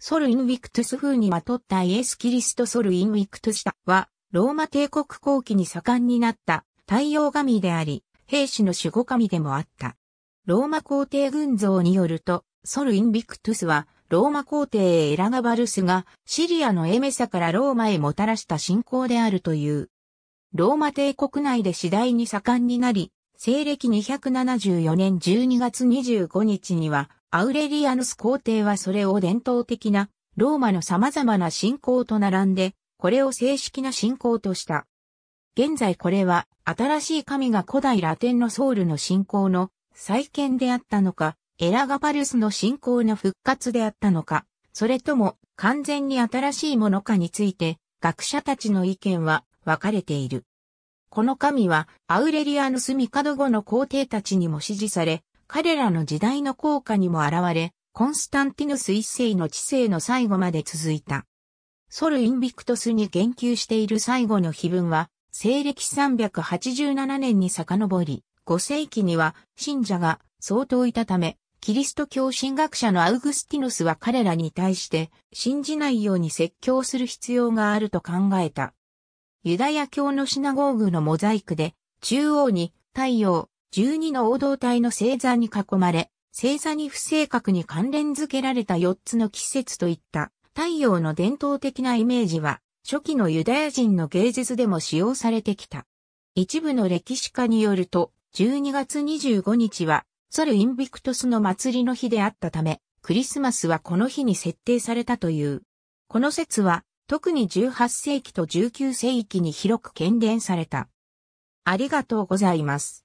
ソル・イン・ウィクトゥス風にまとったイエス・キリスト・ソル・イン・ウィクトゥスタは、ローマ帝国後期に盛んになった太陽神であり、兵士の守護神でもあった。ローマ皇帝群像によると、ソル・イン・ビクトゥスは、ローマ皇帝エラガバルスがシリアのエメサからローマへもたらした信仰であるという。ローマ帝国内で次第に盛んになり、西暦274年12月25日にはアウレリアヌス皇帝はそれを伝統的なローマの様々な信仰と並んで、これを正式な信仰とした。現在これは新しい神が古代ラテンのソウルの信仰の再建であったのか、エラガパルスの信仰の復活であったのか、それとも完全に新しいものかについて学者たちの意見は分かれている。この神はアウレリアヌス帝後の皇帝たちにも支持され、彼らの時代の効果にも現れ、コンスタンティヌス一世の治世の最後まで続いた。ソル・インビクトスに言及している最後の碑文は、西暦387年に遡り、5世紀には信者が相当いたため、キリスト教神学者のアウグスティヌスは彼らに対して信じないように説教する必要があると考えた。ユダヤ教のシナゴーグのモザイクで中央に太陽、12の王道体の星座に囲まれ、星座に不正確に関連づけられた4つの季節といった太陽の伝統的なイメージは、初期のユダヤ人の芸術でも使用されてきた。一部の歴史家によると、12月25日は、ソル・インビクトスの祭りの日であったため、クリスマスはこの日に設定されたという。この説は、特に18世紀と19世紀に広く喧伝された。ありがとうございます。